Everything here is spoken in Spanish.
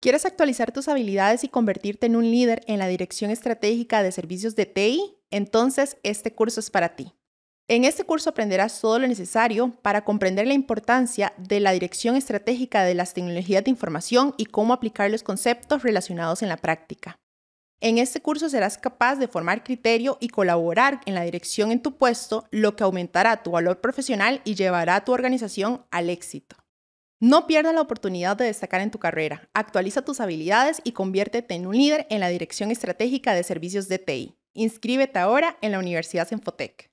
¿Quieres actualizar tus habilidades y convertirte en un líder en la dirección estratégica de servicios de TI? Entonces, este curso es para ti. En este curso aprenderás todo lo necesario para comprender la importancia de la dirección estratégica de las tecnologías de información y cómo aplicar los conceptos relacionados en la práctica. En este curso serás capaz de formar criterio y colaborar en la dirección en tu puesto, lo que aumentará tu valor profesional y llevará a tu organización al éxito. No pierdas la oportunidad de destacar en tu carrera. Actualiza tus habilidades y conviértete en un líder en la Dirección Estratégica de Servicios de TI. Inscríbete ahora en la Universidad CENFOTEC.